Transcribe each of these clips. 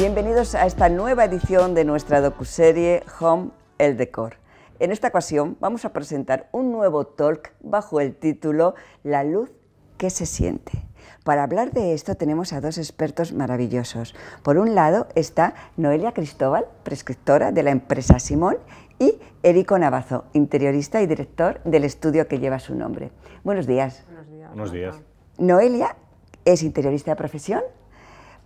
Bienvenidos a esta nueva edición de nuestra docuserie Home El Decor. En esta ocasión vamos a presentar un nuevo talk bajo el título La luz que se siente. Para hablar de esto tenemos a dos expertos maravillosos. Por un lado está Noelia Cristóbal, prescriptora de la empresa Simón, y Erico Navazo, interiorista y director del estudio que lleva su nombre. Buenos días. Buenos días. Noelia es interiorista de profesión,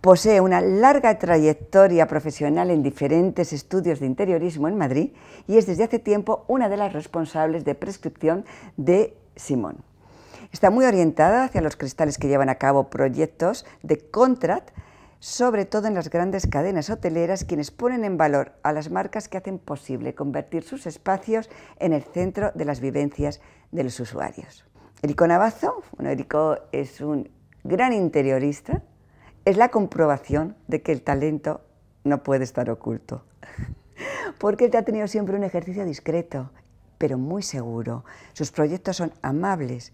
Posee una larga trayectoria profesional en diferentes estudios de interiorismo en Madrid y es desde hace tiempo una de las responsables de prescripción de Simón. Está muy orientada hacia los cristales que llevan a cabo proyectos de contrat, sobre todo en las grandes cadenas hoteleras, quienes ponen en valor a las marcas que hacen posible convertir sus espacios en el centro de las vivencias de los usuarios. Erico Navazo, bueno, Erico es un gran interiorista, es la comprobación de que el talento no puede estar oculto. Porque él ha tenido siempre un ejercicio discreto, pero muy seguro. Sus proyectos son amables,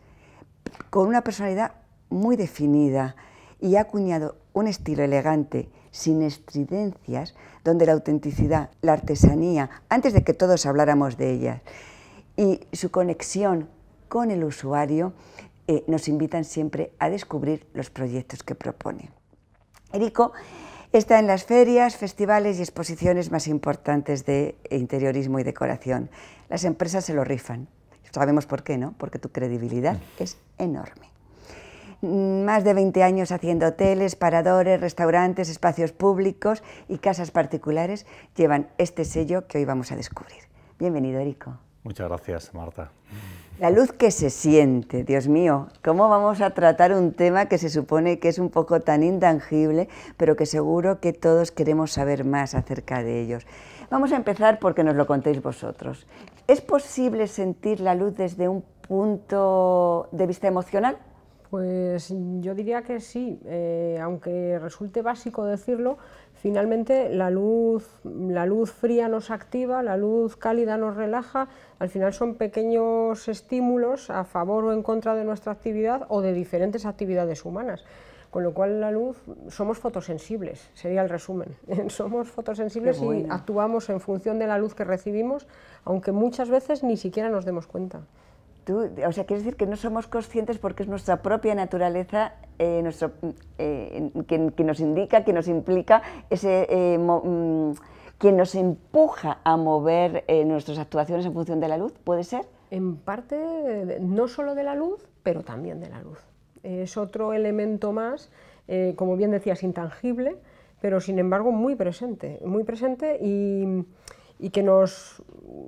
con una personalidad muy definida y ha acuñado un estilo elegante, sin estridencias, donde la autenticidad, la artesanía, antes de que todos habláramos de ellas, y su conexión con el usuario eh, nos invitan siempre a descubrir los proyectos que propone. Erico está en las ferias, festivales y exposiciones más importantes de interiorismo y decoración. Las empresas se lo rifan. Sabemos por qué, ¿no? Porque tu credibilidad mm. es enorme. Mm, más de 20 años haciendo hoteles, paradores, restaurantes, espacios públicos y casas particulares llevan este sello que hoy vamos a descubrir. Bienvenido, Erico. Muchas gracias, Marta. La luz que se siente, Dios mío, ¿cómo vamos a tratar un tema que se supone que es un poco tan intangible, pero que seguro que todos queremos saber más acerca de ellos? Vamos a empezar porque nos lo contéis vosotros. ¿Es posible sentir la luz desde un punto de vista emocional? Pues yo diría que sí, eh, aunque resulte básico decirlo, Finalmente la luz, la luz fría nos activa, la luz cálida nos relaja, al final son pequeños estímulos a favor o en contra de nuestra actividad o de diferentes actividades humanas. Con lo cual la luz, somos fotosensibles, sería el resumen. somos fotosensibles y actuamos en función de la luz que recibimos, aunque muchas veces ni siquiera nos demos cuenta o sea, quieres decir que no somos conscientes porque es nuestra propia naturaleza eh, nuestro, eh, que, nos indica, que nos implica, ese, eh, mm, que nos empuja a mover nuestras actuaciones en función de la luz, ¿puede ser? En parte, no solo de la luz, pero también de la luz. Es otro elemento más, como bien decías, intangible, pero sin embargo muy presente, muy presente y, que nos...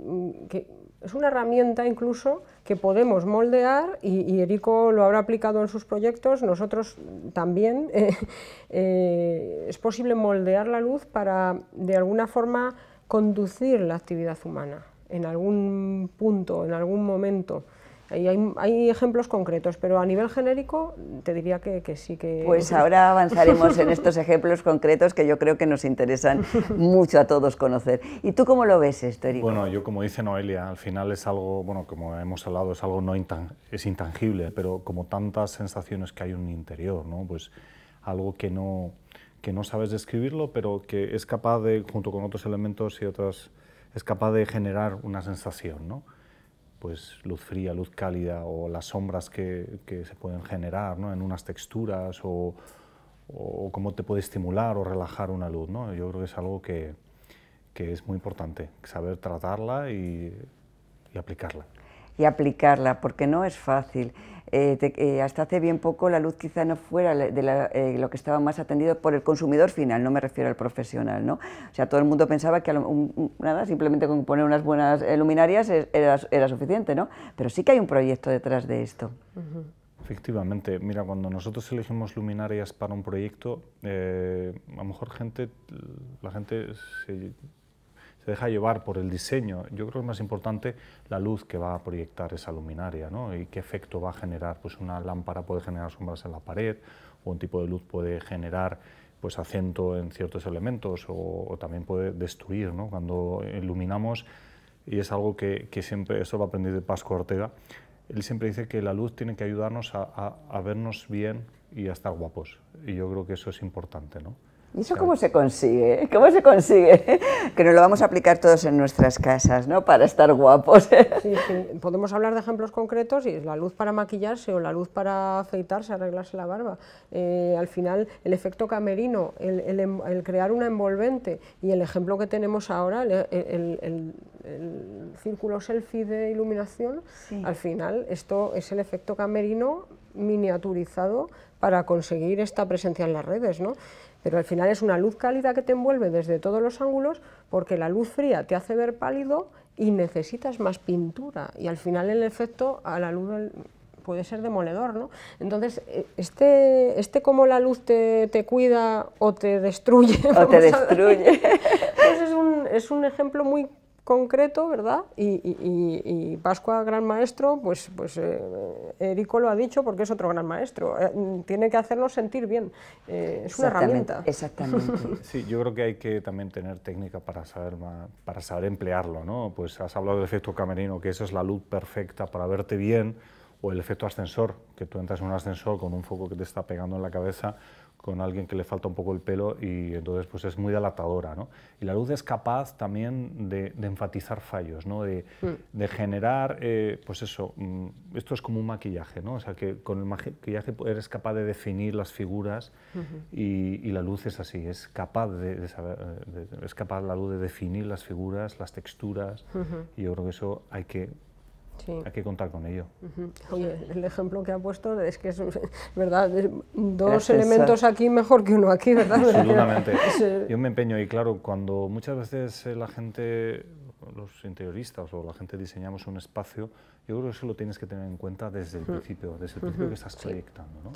Mm, que, es una herramienta incluso que podemos moldear y, Erico lo habrá aplicado en sus proyectos, nosotros también. Eh, eh, es posible moldear la luz para, de alguna forma, conducir la actividad humana en algún punto, en algún momento hay, ejemplos concretos, pero a nivel genérico te diría que, sí que... Pues ahora avanzaremos en estos ejemplos concretos que yo creo que nos interesan mucho a todos conocer. ¿Y tú cómo lo ves esto, Bueno, yo como dice Noelia, al final es algo, bueno, como hemos hablado, es algo no es intangible, pero como tantas sensaciones que hay en un interior, ¿no? Pues algo que no, que no sabes describirlo, pero que es capaz de, junto con otros elementos y otras, es capaz de generar una sensación, ¿no? pues, luz fría, luz cálida o las sombras que, se pueden generar en unas texturas o, cómo te puede estimular o relajar una luz. ¿no? Yo creo que es algo que, es muy importante, saber tratarla y aplicarla y aplicarla, porque no es fácil. Eh, eh, hasta hace bien poco la luz quizá no fuera de eh, lo que estaba más atendido por el consumidor final, no me refiero al profesional, ¿no? O sea, todo el mundo pensaba que nada, simplemente con poner unas buenas luminarias era, suficiente, ¿no? Pero sí que hay un proyecto detrás de esto. Efectivamente, mira, cuando nosotros elegimos luminarias para un proyecto, a lo mejor gente, la gente se se deja llevar por el diseño. Yo creo que es más importante la luz que va a proyectar esa luminaria ¿no? y qué efecto va a generar. Pues una lámpara puede generar sombras en la pared o un tipo de luz puede generar pues acento en ciertos elementos o, también puede destruir. Cuando iluminamos, y es algo que, siempre, eso lo aprendí de Pasco Ortega, él siempre dice que la luz tiene que ayudarnos a, a vernos bien y a estar guapos. Y yo creo que eso es importante. ¿no? ¿Y eso cómo se consigue? ¿Cómo se consigue? Que nos lo vamos a aplicar todos en nuestras casas, ¿no? Para estar guapos. Sí, Podemos hablar de ejemplos concretos y la luz para maquillarse o la luz para afeitarse, arreglarse la barba. Eh, al final, el efecto camerino, em, el, crear una envolvente y el ejemplo que tenemos ahora, el, círculo selfie de iluminación, al final esto es el efecto camerino miniaturizado para conseguir esta presencia en las redes, ¿no? Pero al final es una luz cálida que te envuelve desde todos los ángulos porque la luz fría te hace ver pálido y necesitas más pintura y al final el efecto a la luz puede ser demoledor, ¿no? Entonces, e, este, este como la luz te, cuida o te destruye. O te destruye. Pues es un ejemplo muy concreto, ¿verdad? Y, y, Pascua, gran maestro, pues, pues eh, Erico lo ha dicho porque es otro gran maestro. Eh, tiene que hacerlo sentir bien. Eh, es una herramienta. Exactamente. Sí, yo creo que hay que también tener técnica para saber, para saber emplearlo, ¿no? Pues has hablado del efecto camerino, que esa es la luz perfecta para verte bien, o el efecto ascensor, que tú entras en un ascensor con un foco que te está pegando en la cabeza con alguien que le falta un poco el pelo y entonces pues es muy delatadora. ¿no? Y la luz es capaz también de, enfatizar fallos, ¿no? de, mm. generar, eh, pues eso, mm, esto es como un maquillaje, ¿no? o sea que con el maquillaje eres capaz de definir las figuras y, la luz es así, es capaz, de, es capaz la luz de definir las figuras, las texturas y yo creo que eso hay que hay que contar con ello. el ejemplo que ha puesto es que es verdad, dos elementos aquí mejor que uno aquí, ¿verdad? Absolutamente. Yo me empeño y claro, cuando muchas veces eh, la gente, los interioristas o la gente diseñamos un espacio, yo creo que eso lo tienes que tener en cuenta desde el principio, desde el principio que estás proyectando, ¿no?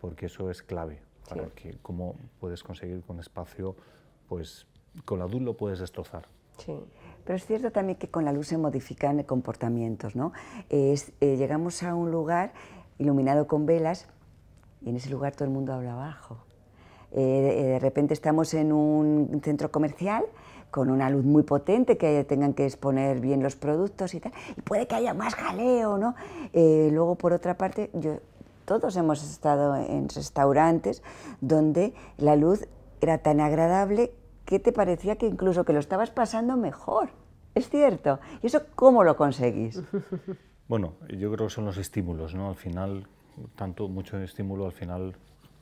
Porque eso es clave para que cómo puedes conseguir con espacio, pues con la DUL lo puedes destrozar. Sí. Pero es cierto también que con la luz se modifican comportamientos, ¿no? Es, eh, llegamos a un lugar iluminado con velas y en ese lugar todo el mundo habla abajo. Eh, de repente estamos en un centro comercial con una luz muy potente, que tengan que exponer bien los productos y tal, y puede que haya más jaleo, ¿no? Eh, luego, por otra parte, yo, todos hemos estado en restaurantes donde la luz era tan agradable que te parecía que incluso que lo estabas pasando mejor. Es cierto. ¿Y eso cómo lo conseguís? Bueno, yo creo que son los estímulos, ¿no? Al final, tanto mucho estímulo al final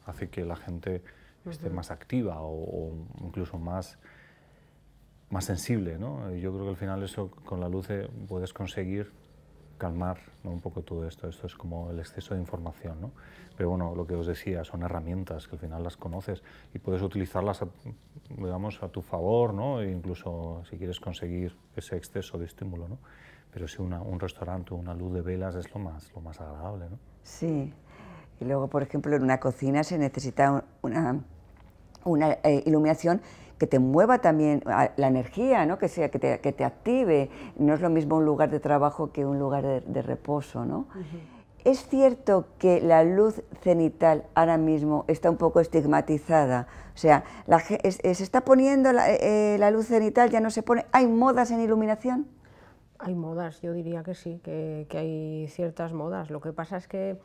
hace que la gente esté más activa o, o, incluso más, más sensible, ¿no? Yo creo que al final eso con la luz eh, puedes conseguir calmar un poco todo esto. Esto es como el exceso de información. Pero bueno, lo que os decía, son herramientas que al final las conoces y puedes utilizarlas, a, digamos, a tu favor, ¿no? E incluso si quieres conseguir ese exceso de estímulo. ¿no? Pero si un restaurante o una luz de velas es lo más, lo más agradable. Sí. Y luego, por ejemplo, en una cocina se necesita una, una eh, iluminación que te mueva también la energía, ¿no? que, sea, que, te, active. No es lo mismo un lugar de trabajo que un lugar de, reposo. ¿no? Es cierto que la luz cenital ahora mismo está un poco estigmatizada. O sea, se está poniendo eh, eh, la, luz cenital, ya no se pone. ¿Hay modas en iluminación? Hay modas, yo diría que sí, que hay ciertas modas. Lo que pasa es que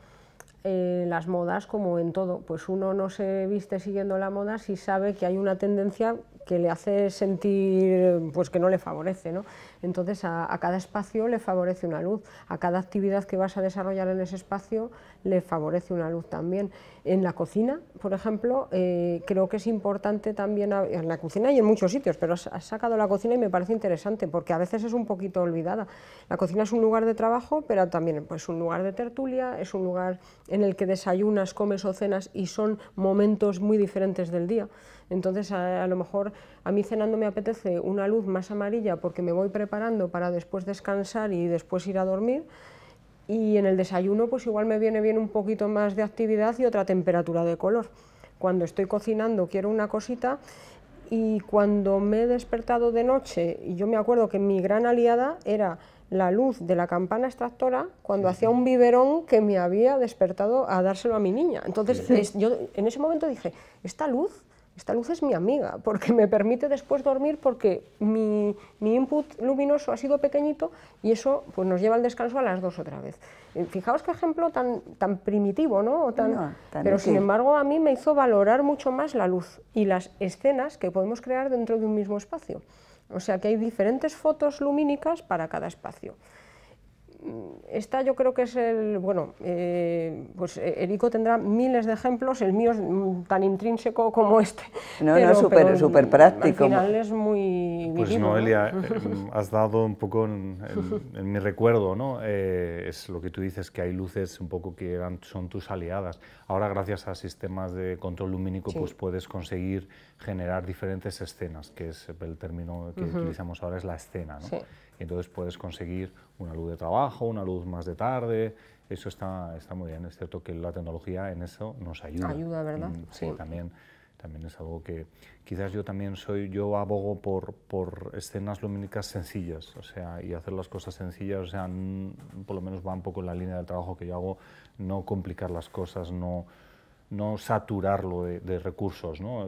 eh, las modas como en todo, pues uno no se viste siguiendo la moda si sabe que hay una tendencia que le hace sentir pues que no le favorece. ¿no? Entonces a, cada espacio le favorece una luz, a cada actividad que vas a desarrollar en ese espacio le favorece una luz también. En la cocina, por ejemplo, eh, creo que es importante también, en la cocina y en muchos sitios, pero has, sacado la cocina y me parece interesante porque a veces es un poquito olvidada. La cocina es un lugar de trabajo, pero también es pues, un lugar de tertulia, es un lugar en el que desayunas, comes o cenas y son momentos muy diferentes del día. Entonces, a, lo mejor a mí cenando me apetece una luz más amarilla porque me voy preparando para después descansar y después ir a dormir. Y en el desayuno pues igual me viene bien un poquito más de actividad y otra temperatura de color. Cuando estoy cocinando quiero una cosita y cuando me he despertado de noche, y yo me acuerdo que mi gran aliada era la luz de la campana extractora cuando hacía un biberón que me había despertado a dárselo a mi niña. Entonces yo en ese momento dije, esta luz esta luz es mi amiga, porque me permite después dormir porque mi, input luminoso ha sido pequeñito y eso pues, nos lleva al descanso a las dos otra vez. Eh, fijaos qué ejemplo tan, tan primitivo, pero sin embargo a mí me hizo valorar mucho más la luz y las escenas que podemos crear dentro de un mismo espacio. O sea que hay diferentes fotos lumínicas para cada espacio. Mm, esta yo creo que es el, bueno, eh, pues eh, Erico tendrá miles de ejemplos, el mío es mm, tan intrínseco como este. No, pero, es súper práctico. Al final es muy... Pues Noelia, eh, mm, has dado un poco en, mi recuerdo, ¿no? es lo que tú dices, que hay luces un poco que son tus aliadas. Ahora, gracias a sistemas de control lumínico, pues puedes conseguir generar diferentes escenas, que es el término que utilizamos ahora, es la escena, ¿no? entonces puedes conseguir una luz de trabajo, una luz más de tarde, eso está, está muy bien, es cierto que la tecnología en eso nos ayuda. Ayuda, ¿verdad? Mm, sí, también también es algo que quizás yo también soy, yo abogo por, por escenas lumínicas sencillas, o sea, y hacer las cosas sencillas, o sea, por lo menos va un poco en la línea del trabajo que yo hago, no complicar las cosas, no, no saturarlo de, recursos, ¿no?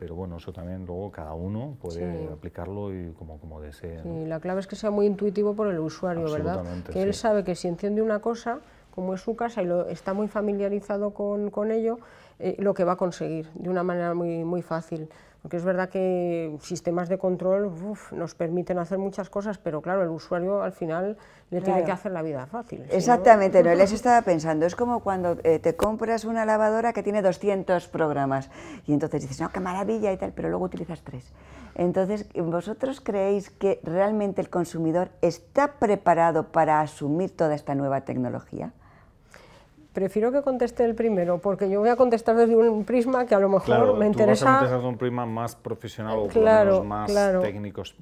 Pero bueno, eso también luego cada uno puede aplicarlo y como, como desee. la clave es que sea muy intuitivo por el usuario, ¿verdad? Que él sabe que si enciende una cosa, como es su casa y lo, está muy familiarizado con, con ello, eh, lo que va a conseguir de una manera muy, muy fácil. Porque es verdad que sistemas de control nos permiten hacer muchas cosas, pero claro, el usuario al final le tiene que hacer la vida fácil. Exactamente, no? les estaba pensando. Es como cuando eh, te compras una lavadora que tiene 200 programas y entonces dices, no, qué maravilla y tal, pero luego utilizas tres. Entonces, ¿vosotros creéis que realmente el consumidor está preparado para asumir toda esta nueva tecnología? prefiero que conteste el primero, porque yo voy a contestar desde un prisma que a lo mejor me interesa... Tú vas a desde un prisma más profesional o más claro,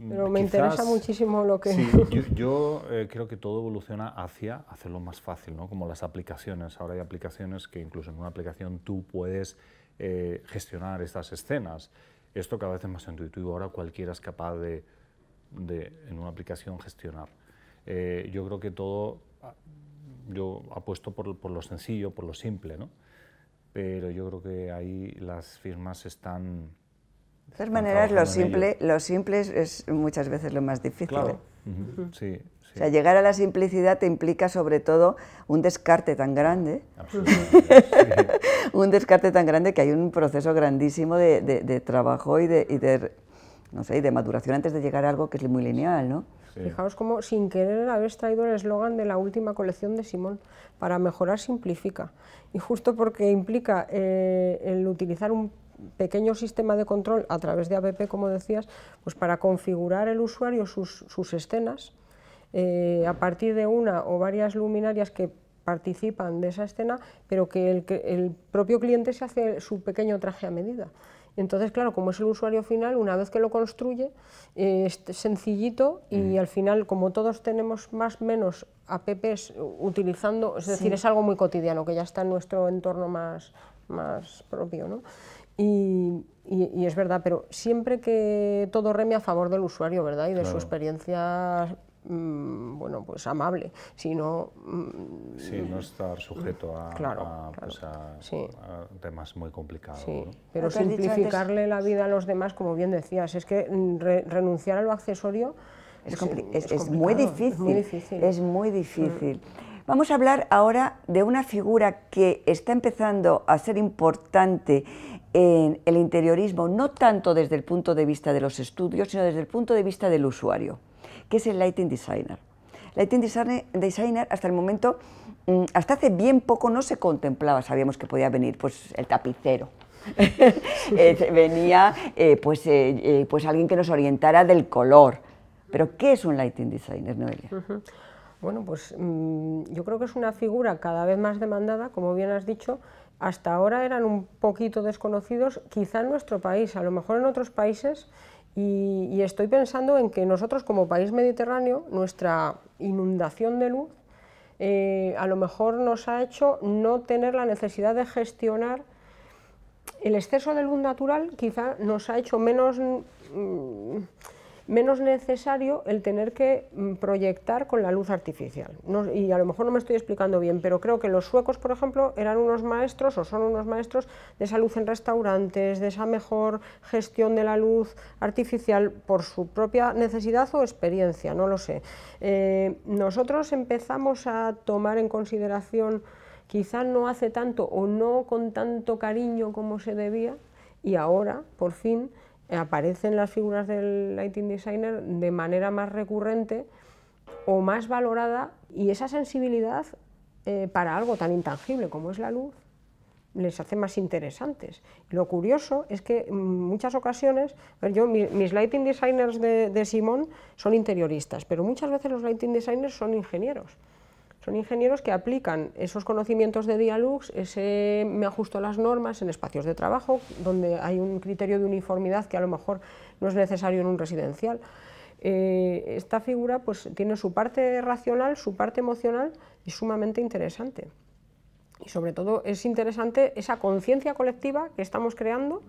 Pero me interesa muchísimo lo que... Sí, yo, eh, creo que todo evoluciona hacia hacerlo más fácil, ¿no? Como las aplicaciones. Ahora hay aplicaciones que incluso en una aplicación tú puedes eh, gestionar estas escenas. Esto cada vez es más intuitivo. Ahora cualquiera es capaz de, de en una aplicación, gestionar. Eh, yo creo que todo yo apuesto por, por, lo sencillo, por lo simple, ¿no? Pero yo creo que ahí las firmas están... De todas maneras, lo simple, lo simple es, muchas veces lo más difícil. Claro. ¿eh? sí, sí. O sea, llegar a la simplicidad te implica sobre todo un descarte tan grande, un descarte tan grande que hay un proceso grandísimo de, de, trabajo y de, no sé, y de maduración antes de llegar a algo que es muy lineal, ¿no? Fijaos cómo sin querer habéis traído el eslogan de la última colección de Simón, para mejorar simplifica. Y justo porque implica eh, el utilizar un pequeño sistema de control a través de APP, como decías, pues para configurar el usuario sus, escenas, eh, a partir de una o varias luminarias que participan de esa escena, pero que el, que el propio cliente se hace su pequeño traje a medida. Entonces, claro, como es el usuario final, una vez que lo construye, eh, es sencillito y al final, como todos tenemos más o menos apps utilizando, es decir, es algo muy cotidiano que ya está en nuestro entorno más, más propio. ¿no? Y, es verdad, pero siempre que todo reme a favor del usuario, ¿verdad? Y de su experiencia Mm, bueno, pues amable, sino... Mm, sí, no estar sujeto a, pues temas muy complicados. Pero simplificarle la vida a los demás, como bien decías, es que mm, renunciar a lo accesorio es, muy difícil. Es muy difícil. Vamos a hablar ahora de una figura que está empezando a ser importante en el interiorismo, no tanto desde el punto de vista de los estudios, sino desde el punto de vista del usuario. ¿Qué es el Lighting Designer. Lighting Designer, hasta el momento, mm, hasta hace bien poco no se contemplaba, sabíamos que podía venir pues, el tapicero, eh, venía eh, pues, eh, pues alguien que nos orientara del color. Pero ¿qué es un lighting designer, Noelia? Bueno, pues mm, yo creo que es una figura cada vez más demandada, como bien has dicho. Hasta ahora eran un poquito desconocidos, quizá en nuestro país, a lo mejor en otros países y, estoy pensando en que nosotros como país mediterráneo, nuestra inundación de luz eh, a lo mejor nos ha hecho no tener la necesidad de gestionar el exceso de luz natural, quizá nos ha hecho menos... Mm, menos necesario el tener que mm, proyectar con la luz artificial. y a lo mejor no me estoy explicando bien, pero creo que los suecos, por ejemplo, eran unos maestros o son unos maestros de esa luz en restaurantes, de esa mejor gestión de la luz artificial por su propia necesidad o experiencia, no lo sé. Eh, nosotros empezamos a tomar en consideración quizá no hace tanto o no con tanto cariño como se debía y ahora, por fin, aparecen las figuras del lighting designer de manera más recurrente o más valorada y esa sensibilidad eh, para algo tan intangible como es la luz les hace más interesantes. Lo curioso es que en mm, muchas ocasiones, yo, mis lighting designers de, de Simón son interioristas, pero muchas veces los lighting designers son ingenieros. Son ingenieros que aplican esos conocimientos de Dialux, ese me ajusto las normas en espacios de trabajo, donde hay un criterio de uniformidad que a lo mejor no es necesario en un residencial. Eh, esta figura pues, tiene su parte racional, su parte emocional y sumamente interesante. Y sobre todo es interesante esa conciencia colectiva que estamos creando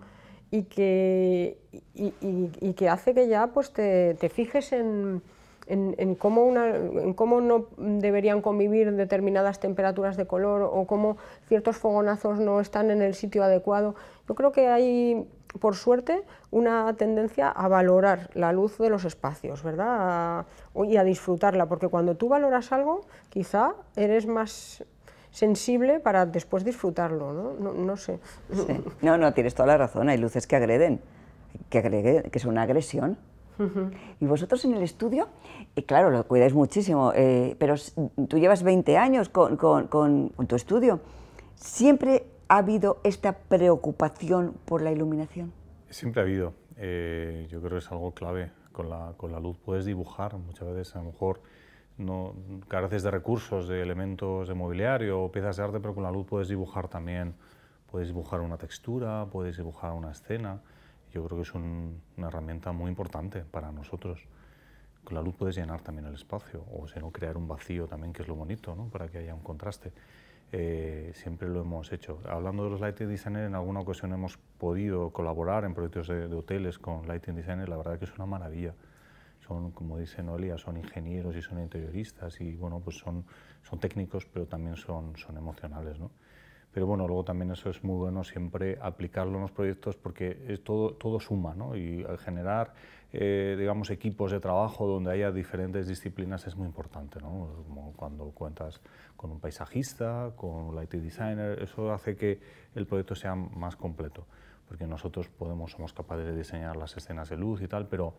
y que, que hace que ya pues, te fijes en en, cómo cómo no deberían convivir determinadas temperaturas de color o cómo ciertos fogonazos no están en el sitio adecuado. Yo creo que hay, por suerte, una tendencia a valorar la luz de los espacios, ¿verdad? y a disfrutarla, porque cuando tú valoras algo, quizá eres más sensible para después disfrutarlo, ¿no? No, sé. No, no, tienes toda la razón. Hay luces que agreden, que, agreguen, que son una agresión. Y vosotros en el estudio, eh, claro, lo cuidáis muchísimo, eh, pero tú llevas 20 años con, tu estudio. ¿Siempre ha habido esta preocupación por la iluminación? Siempre ha habido. Eh, yo creo que es algo clave. Con la, luz puedes dibujar. Muchas veces a lo mejor no careces de recursos, de elementos de mobiliario o piezas de arte, pero con la luz puedes dibujar también. Puedes dibujar una textura, puedes dibujar una escena yo creo que es una herramienta muy importante para nosotros. Con la luz puedes llenar también el espacio, o si no, crear un vacío también, que es lo bonito, ¿no? para que haya un contraste. Eh, siempre lo hemos hecho. Hablando de los Lighting Designers, en alguna ocasión hemos podido colaborar en proyectos de, hoteles con Lighting Designers, la verdad que es una maravilla. Son, como dice Noelia, son ingenieros y son interioristas y, bueno, pues son, son técnicos, pero también son, son emocionales, ¿no? pero bueno, luego también eso es muy bueno siempre aplicarlo en los proyectos porque es todo, todo suma, ¿no? Y al generar, eh, digamos, equipos de trabajo donde haya diferentes disciplinas es muy importante, ¿no? Como cuando cuentas con un paisajista, con un designer, eso hace que el proyecto sea más completo, porque nosotros podemos, somos capaces de diseñar las escenas de luz y tal, pero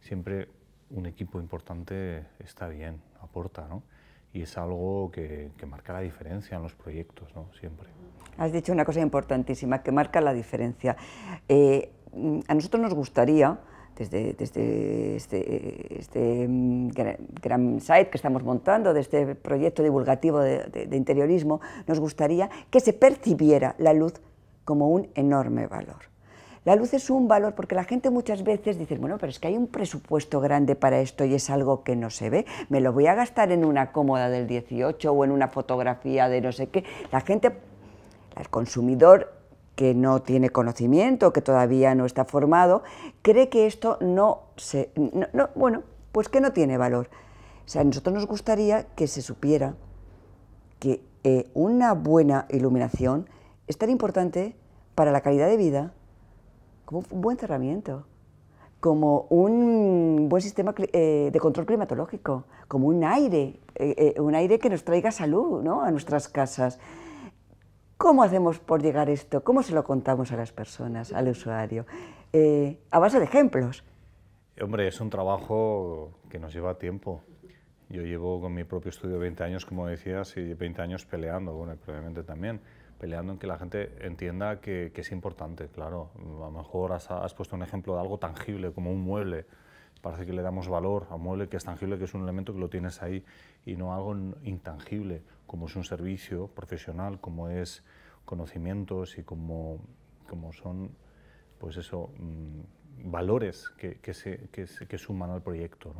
siempre un equipo importante está bien, aporta, ¿no? y es algo que, marca la diferencia en los proyectos, ¿no? Siempre. Has dicho una cosa importantísima, que marca la diferencia. Eh, a nosotros nos gustaría, desde, este, este mm, gran site que estamos montando, de este proyecto divulgativo de interiorismo, nos gustaría que se percibiera la luz como un enorme valor. La luz es un valor porque la gente muchas veces dice, bueno, pero es que hay un presupuesto grande para esto y es algo que no se ve, me lo voy a gastar en una cómoda del 18 o en una fotografía de no sé qué. La gente, el consumidor que no tiene conocimiento, que todavía no está formado, cree que esto no se... bueno, pues que no tiene valor. O sea, a nosotros nos gustaría que se supiera que eh, una buena iluminación es tan importante para la calidad de vida, como un buen cerramiento, como un buen sistema eh, de control climatológico, como un aire, eh, eh, un aire que nos traiga salud a nuestras casas. ¿Cómo hacemos por llegar esto? ¿Cómo se lo contamos a las personas, al usuario? a base de ejemplos. Hombre, es un trabajo que nos lleva tiempo. Yo llevo con mi propio estudio 20 años, como decías, y 20 años peleando, bueno, probablemente también peleando en que la gente entienda que, es importante, claro. A lo mejor has, puesto un ejemplo de algo tangible, como un mueble. Parece que le damos valor a un mueble que es tangible, que es un elemento que lo tienes ahí, y no algo intangible, como es un servicio profesional, como es conocimientos y como, como son, pues eso, mm, valores que, que, se, que, suman al proyecto,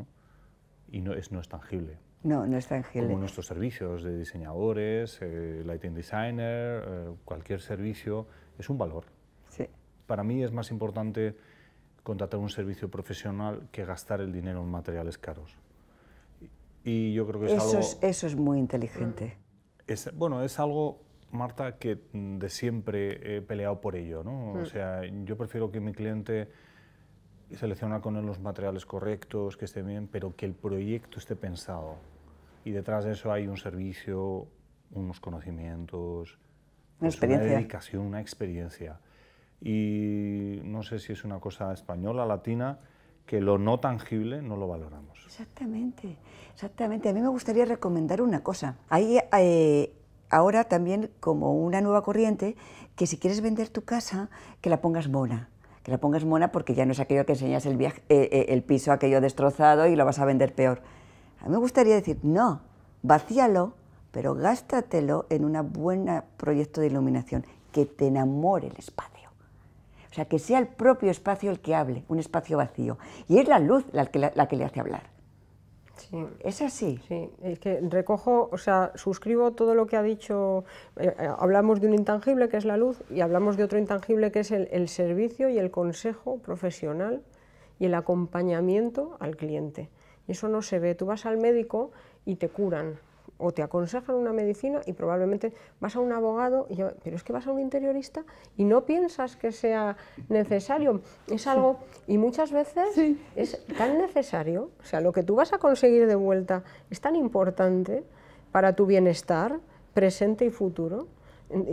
Y no es, no es tangible. No, no está en Como nuestros servicios de diseñadores, eh, lighting designer, eh, cualquier servicio, es un valor. Sí. Para mí es más importante contratar un servicio profesional que gastar el dinero en materiales caros. Y yo creo que es eso Es, eso es muy inteligente. Mm. bueno, es algo, Marta, que de siempre he peleado por ello, ¿no? O mm. sea, yo prefiero que mi cliente seleccione con él los materiales correctos, que esté bien, pero que el proyecto esté pensado y detrás de eso hay un servicio, unos conocimientos, pues, una, experiencia. dedicación, una experiencia. Y no sé si es una cosa española, latina, que lo no tangible no lo valoramos. Exactamente, exactamente. A mí me gustaría recomendar una cosa. Hay eh, ahora también como una nueva corriente que si quieres vender tu casa, que la pongas mona que la pongas mona porque ya no es aquello que enseñas el, viaje, eh, eh, el piso aquello destrozado y lo vas a vender peor. A mí me gustaría decir, no, vacíalo, pero gástatelo en un buen proyecto de iluminación, que te enamore el espacio. O sea, que sea el propio espacio el que hable, un espacio vacío. Y es la luz la que, le hace hablar. Sí. Es así. Sí, es que recojo, o sea, suscribo todo lo que ha dicho. Eh, eh, hablamos de un intangible que es la luz y hablamos de otro intangible que es el servicio y el consejo profesional y el acompañamiento al cliente. Eso no se ve. Tú vas al médico y te curan o te aconsejan una medicina y probablemente vas a un abogado, pero es que vas a un interiorista y no piensas que sea necesario. Es algo, y muchas veces es tan necesario, o sea, lo que tú vas a conseguir de vuelta es tan importante para tu bienestar presente y futuro,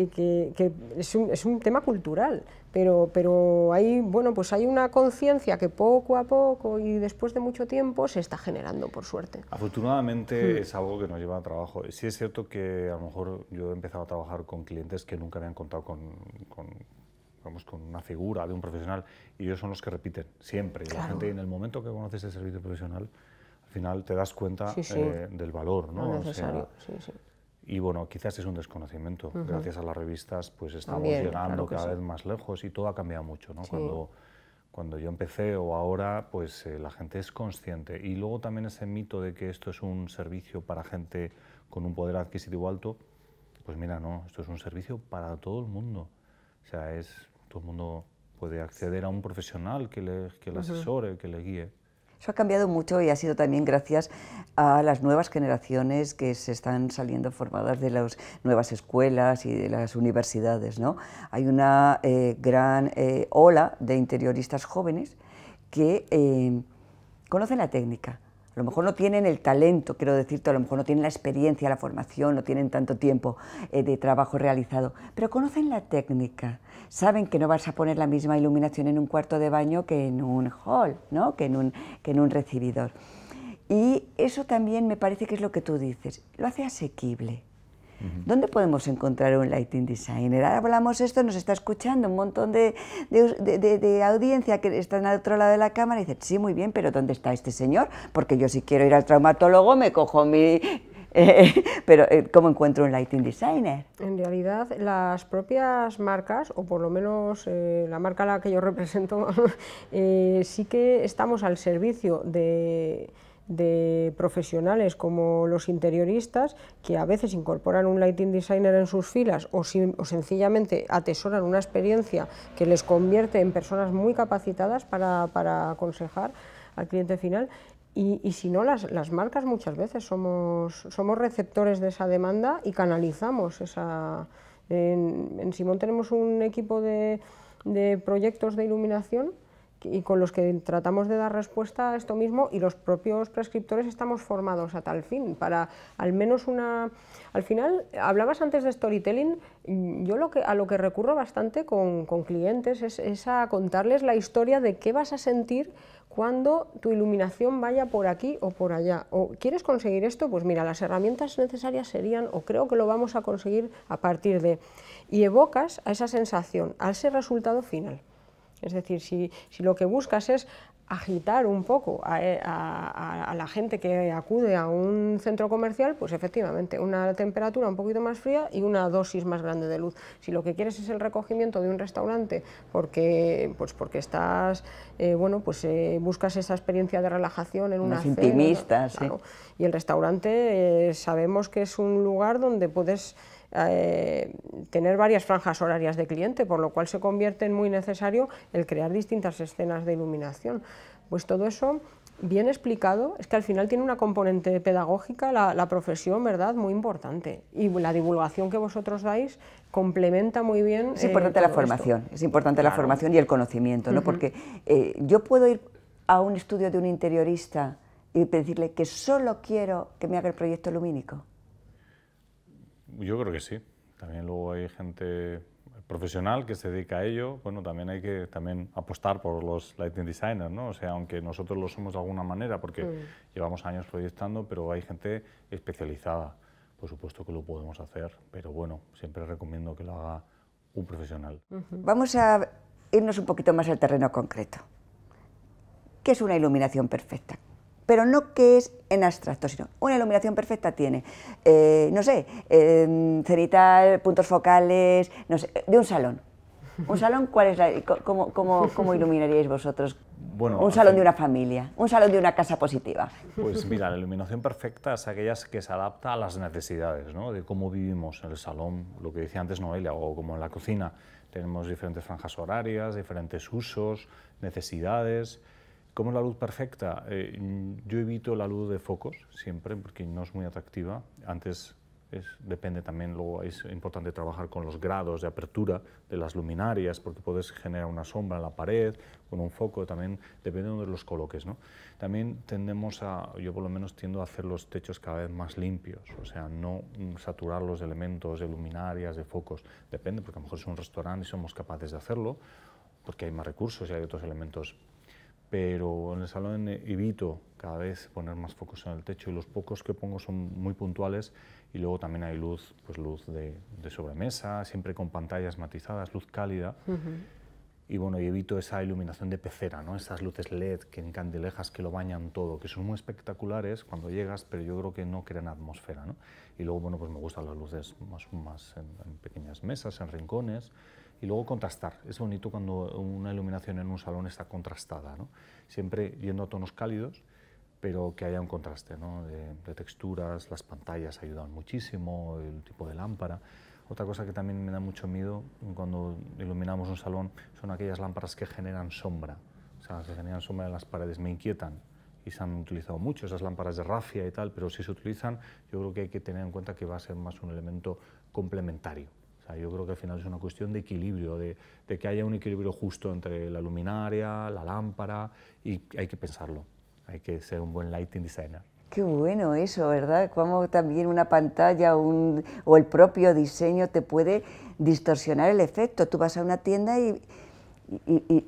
que, es, un, es, un, tema cultural, pero, pero hay, bueno, pues hay una conciencia que poco a poco y después de mucho tiempo se está generando, por suerte. Afortunadamente hmm. es algo que nos lleva a trabajo. Sí es cierto que a lo mejor yo he empezado a trabajar con clientes que nunca habían contado con, vamos, con una figura de un profesional y ellos son los que repiten siempre. Y la gente en el momento que conoces el servicio profesional, al final te das cuenta eh, del valor. ¿no? necesario. sí, y bueno, quizás es un desconocimiento. Gracias a las revistas, pues estamos llegando cada vez más lejos y todo ha cambiado mucho, ¿no? Cuando, cuando yo empecé o ahora, pues eh, la gente es consciente. Y luego también ese mito de que esto es un servicio para gente con un poder adquisitivo alto, pues mira, no, esto es un servicio para todo el mundo. O sea, es, todo el mundo puede acceder a un profesional que le, que le asesore, que le guíe. Eso ha cambiado mucho y ha sido también gracias a las nuevas generaciones que se están saliendo formadas de las nuevas escuelas y de las universidades. ¿no? Hay una eh, gran eh, ola de interioristas jóvenes que eh, conocen la técnica, a lo mejor no tienen el talento, quiero decirte, a lo mejor no tienen la experiencia, la formación, no tienen tanto tiempo eh, de trabajo realizado, pero conocen la técnica, saben que no vas a poner la misma iluminación en un cuarto de baño que en un hall, ¿no? que, un, que en un recibidor. Y eso también me parece que es lo que tú dices, lo hace asequible. ¿Dónde podemos encontrar un lighting designer? Ahora hablamos esto, nos está escuchando un montón de, audiencia que está al otro lado de la cámara y dice, sí, muy bien, pero ¿dónde está este señor? Porque yo si quiero ir al traumatólogo me cojo mi, eh, pero eh, ¿cómo encuentro un lighting designer? En realidad, las propias marcas, o por lo menos eh, la marca a la que yo represento, sí que estamos al servicio de de profesionales como los interioristas que a veces incorporan un lighting designer en sus filas o, o, sencillamente atesoran una experiencia que les convierte en personas muy capacitadas para, aconsejar al cliente final y, si no, las, marcas muchas veces somos, receptores de esa demanda y canalizamos esa... En, en Simón tenemos un equipo de, de proyectos de iluminación y con los que tratamos de dar respuesta a esto mismo y los propios prescriptores estamos formados a tal fin, para al menos una... Al final, hablabas antes de storytelling, yo lo que, a lo que recurro bastante con, clientes es, es a contarles la historia de qué vas a sentir cuando tu iluminación vaya por aquí o por allá. O quieres conseguir esto, pues mira, las herramientas necesarias serían, o creo que lo vamos a conseguir a partir de, y evocas a esa sensación, a ese resultado final. Es decir, si, si lo que buscas es agitar un poco eh, a, la gente que acude a un centro comercial, pues efectivamente una temperatura un poquito más fría y una dosis más grande de luz. Si lo que quieres es el recogimiento de un restaurante, porque pues porque estás eh, bueno pues eh, buscas esa experiencia de relajación en una intimistas, ¿no? y el restaurante sabemos que es un lugar donde puedes eh, tener varias franjas horarias de cliente, por lo cual se convierte en muy necesario el crear distintas escenas de iluminación. Pues todo eso bien explicado, es que al final tiene una componente pedagógica la, profesión, ¿verdad? Muy importante. Y la divulgación que vosotros dais complementa muy bien. Es eh, importante la formación, es importante la formación y el conocimiento, ¿no? Porque eh, yo puedo ir a un estudio de un interiorista y decirle que solo quiero que me haga el proyecto lumínico. Yo creo que sí. También luego hay gente profesional que se dedica a ello. Bueno, también hay que también apostar por los lighting designers, ¿no? O sea, aunque nosotros lo somos de alguna manera porque mm. llevamos años proyectando, pero hay gente especializada. Por supuesto que lo podemos hacer, pero bueno, siempre recomiendo que lo haga un profesional. Vamos a irnos un poquito más al terreno concreto. ¿Qué es una iluminación perfecta? pero no que es en abstracto, sino una iluminación perfecta tiene, eh, no sé, eh, cenital, puntos focales, no sé, de un salón. ¿Un salón cuál es la, cómo, cómo, iluminaríais vosotros? Bueno, un salón de una familia, un salón de una casa positiva. Pues mira, la iluminación perfecta es aquella que se adapta a las necesidades, ¿no? De cómo vivimos en el salón, lo que decía antes Noelia, o como en la cocina. Tenemos diferentes franjas horarias, diferentes usos, necesidades. ¿Cómo es la luz perfecta? Eh, yo evito la luz de focos siempre porque no es muy atractiva. Antes depende también, luego es importante trabajar con los grados de apertura de las luminarias porque puedes generar una sombra en la pared, con un foco, también depende de donde los coloques. ¿no? También tendemos a, yo por lo menos tiendo a hacer los techos cada vez más limpios, o sea, no saturar los elementos de luminarias, de focos, depende porque a lo mejor es un restaurante y somos capaces de hacerlo porque hay más recursos y hay otros elementos pero en el salón evito cada vez poner más focos en el techo y los pocos que pongo son muy puntuales y luego también hay luz, pues luz de, sobremesa, siempre con pantallas matizadas, luz cálida. Y bueno, evito esa iluminación de pecera, ¿no? Esas luces LED que candilejas que lo bañan todo, que son muy espectaculares cuando llegas, pero yo creo que no crean atmósfera, ¿no? Y luego, bueno, pues me gustan las luces más, más en pequeñas mesas, en rincones y luego contrastar. Es bonito cuando una iluminación en un salón está contrastada, ¿no? siempre yendo a tonos cálidos, pero que haya un contraste ¿no? de, de, texturas, las pantallas ayudan muchísimo, el tipo de lámpara. Otra cosa que también me da mucho miedo cuando iluminamos un salón son aquellas lámparas que generan sombra, o sea, que generan sombra en las paredes, me inquietan y se han utilizado mucho esas lámparas de rafia y tal, pero si se utilizan yo creo que hay que tener en cuenta que va a ser más un elemento complementario yo creo que al final es una cuestión de equilibrio, de, que haya un equilibrio justo entre la luminaria, la lámpara, y hay que pensarlo. Hay que ser un buen lighting designer. Qué bueno eso, ¿verdad? Como también una pantalla o el propio diseño te puede distorsionar el efecto. Tú vas a una tienda y,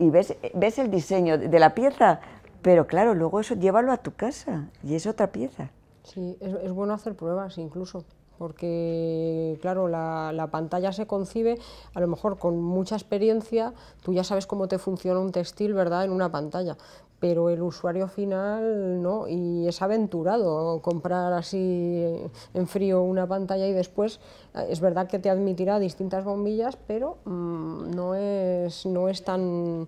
ves, ves el diseño de la pieza, pero claro, luego eso llévalo a tu casa y es otra pieza. Sí, es bueno hacer pruebas incluso porque claro, la, pantalla se concibe, a lo mejor con mucha experiencia, tú ya sabes cómo te funciona un textil, ¿verdad?, en una pantalla, pero el usuario final no, y es aventurado comprar así en frío una pantalla y después, eh, es verdad que te admitirá distintas bombillas, pero mm, no, es, no es tan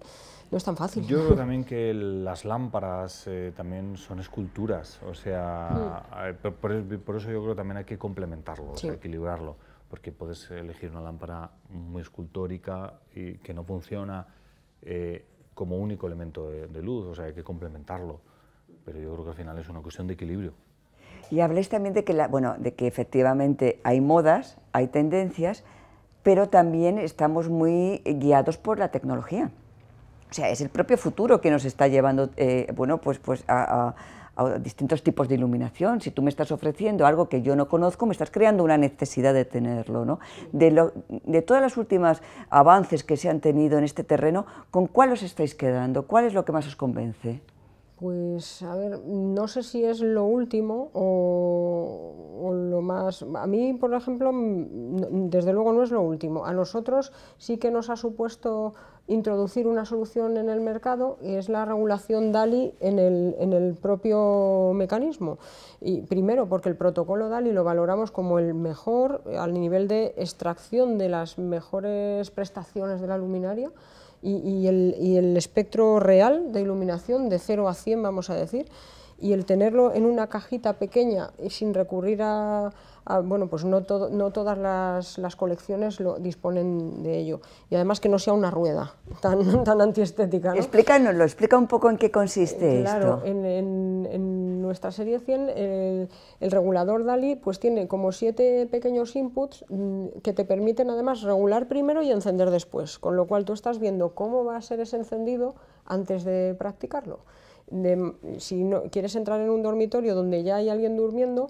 no es tan fácil. Yo creo también que las lámparas eh, también son esculturas, o sea, mm. eh, por, eso yo creo que también hay que complementarlo, equilibrarlo, porque puedes elegir una lámpara muy escultórica y que no funciona eh, como único elemento de, luz, o sea, hay que complementarlo, pero yo creo que al final es una cuestión de equilibrio. Y habléis también de que, bueno, de que efectivamente hay modas, hay tendencias, pero también estamos muy guiados por la tecnología. O sea, es el propio futuro que nos está llevando eh, bueno, pues, pues a, distintos tipos de iluminación. Si tú me estás ofreciendo algo que yo no conozco, me estás creando una necesidad de tenerlo. De, de todas las últimas avances que se han tenido en este terreno, ¿con cuál os estáis quedando? ¿Cuál es lo que más os convence? Pues a ver, no sé si es lo último o, lo más... A mí, por ejemplo, desde luego no es lo último. A nosotros sí que nos ha supuesto introducir una solución en el mercado y es la regulación DALI en el, en el, propio mecanismo. Y primero, porque el protocolo DALI lo valoramos como el mejor al nivel de extracción de las mejores prestaciones de la luminaria y, el, y el espectro real de iluminación de 0 a 100, vamos a decir y el tenerlo en una cajita pequeña y sin recurrir a, bueno, pues no, no todas las, las, colecciones lo disponen de ello. Y además que no sea una rueda tan, tan antiestética. Explícanoslo, explica un poco en qué consiste eh, claro, En, en, nuestra serie 100 el, eh, el, regulador DALI pues tiene como siete pequeños inputs mm, que te permiten además regular primero y encender después, con lo cual tú estás viendo cómo va a ser ese encendido antes de practicarlo si no, quieres entrar en un dormitorio donde ya hay alguien durmiendo,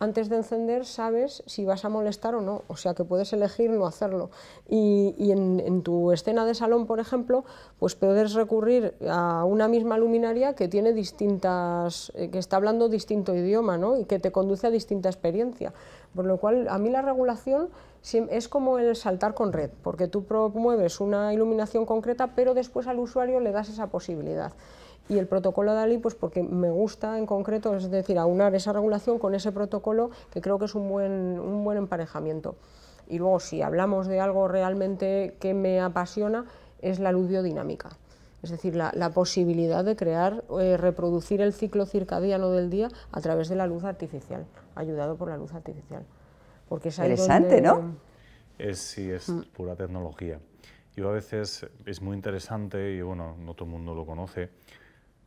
antes de encender sabes si vas a molestar o no, o sea que puedes elegir no hacerlo. Y, en, tu escena de salón, por ejemplo, pues puedes recurrir a una misma luminaria que tiene distintas, eh, que está hablando distinto idioma, ¿no? Y que te conduce a distinta experiencia. Por lo cual, a mí la regulación es como el saltar con red, porque tú promueves una iluminación concreta, pero después al usuario le das esa posibilidad y el protocolo DALI, pues porque me gusta en concreto, es decir, aunar esa regulación con ese protocolo que creo que es un buen, un buen emparejamiento. Y luego, si hablamos de algo realmente que me apasiona, es la luz biodinámica. Es decir, la, posibilidad de crear, eh, reproducir el ciclo circadiano del día a través de la luz artificial, ayudado por la luz artificial. Porque es Interesante, ¿no? Es, sí, es mm. pura tecnología. Yo a veces es muy interesante, y bueno, no todo el mundo lo conoce,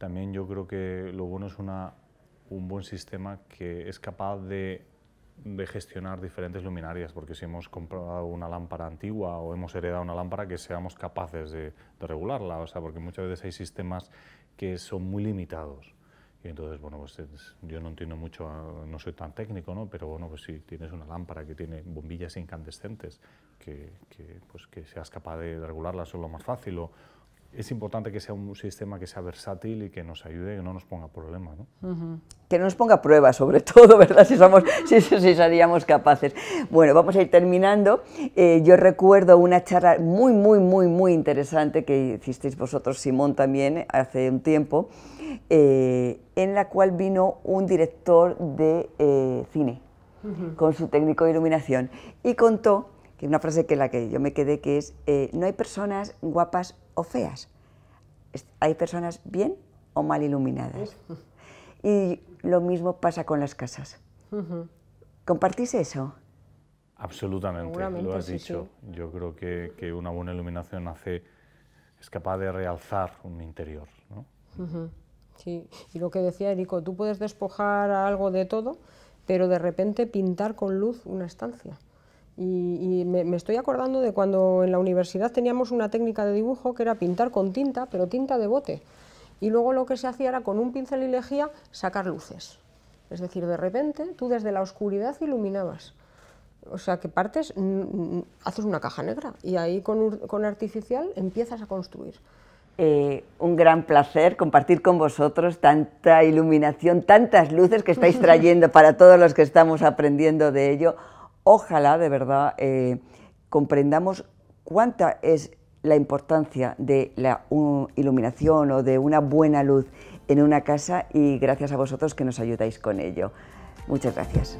también yo creo que lo bueno es un buen sistema que es capaz de, gestionar diferentes luminarias, porque si hemos comprado una lámpara antigua o hemos heredado una lámpara, que seamos capaces de, regularla, o sea, porque muchas veces hay sistemas que son muy limitados. Y entonces, bueno, pues yo no entiendo mucho, ah, no soy tan técnico, ¿no? Pero bueno, pues si tienes una lámpara que tiene bombillas incandescentes, que, pues que seas capaz de eso es lo más fácil es importante que sea un sistema que sea versátil y que nos ayude, que no nos ponga problemas. ¿no? Que no nos ponga pruebas, sobre todo, ¿verdad? Si, somos, si, seríamos capaces. Bueno, vamos a ir terminando. Eh, yo recuerdo una charla muy, muy, muy, muy interesante que hicisteis vosotros, Simón, también hace un tiempo, eh, en la cual vino un director de eh, cine con su técnico de iluminación y contó y una frase que la que yo me quedé que es, eh, no hay personas guapas o feas, hay personas bien o mal iluminadas. Y lo mismo pasa con las casas. ¿Compartís eso? Absolutamente, lo has dicho. Yo creo que, una buena iluminación hace, es capaz de realzar un interior. Sí, y lo que decía Erico, tú puedes despojar algo de todo, pero de repente pintar con luz una estancia. Y, me, estoy acordando de cuando en la universidad teníamos una técnica de dibujo que era pintar con tinta, pero tinta de bote. Y luego lo que se hacía era con un pincel y lejía sacar luces. Es decir, de repente tú desde la oscuridad iluminabas. O sea, que partes, haces una caja negra y ahí con, con artificial empiezas a construir. Eh, un gran placer compartir con vosotros tanta iluminación, tantas luces que estáis trayendo para todos los que estamos aprendiendo de ello. Ojalá de verdad eh, comprendamos cuánta es la importancia de la iluminación o de una buena luz en una casa y gracias a vosotros que nos ayudáis con ello. Muchas gracias.